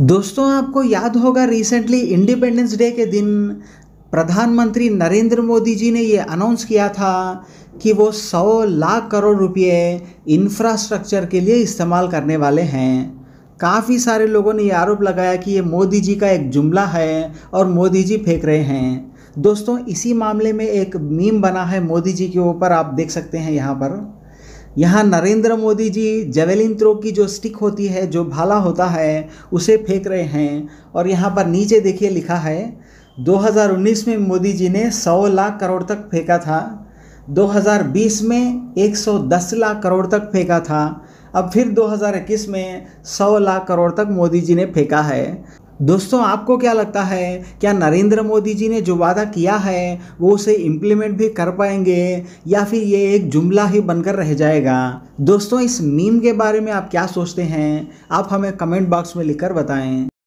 दोस्तों आपको याद होगा रिसेंटली इंडिपेंडेंस डे के दिन प्रधानमंत्री नरेंद्र मोदी जी ने ये अनाउंस किया था कि वो सौ लाख करोड़ रुपए इंफ्रास्ट्रक्चर के लिए इस्तेमाल करने वाले हैं काफ़ी सारे लोगों ने ये आरोप लगाया कि ये मोदी जी का एक जुमला है और मोदी जी फेंक रहे हैं दोस्तों इसी मामले में एक मीम बना है मोदी जी के ऊपर आप देख सकते हैं यहाँ पर यहाँ नरेंद्र मोदी जी जेवेलिन थ्रो की जो स्टिक होती है जो भाला होता है उसे फेंक रहे हैं और यहाँ पर नीचे देखिए लिखा है 2019 में मोदी जी ने 100 लाख करोड़ तक फेंका था 2020 में 110 लाख करोड़ तक फेंका था अब फिर 2021 में 100 लाख करोड़ तक मोदी जी ने फेंका है दोस्तों आपको क्या लगता है क्या नरेंद्र मोदी जी ने जो वादा किया है वो उसे इम्प्लीमेंट भी कर पाएंगे या फिर ये एक जुमला ही बनकर रह जाएगा दोस्तों इस मीम के बारे में आप क्या सोचते हैं आप हमें कमेंट बॉक्स में लिखकर बताएं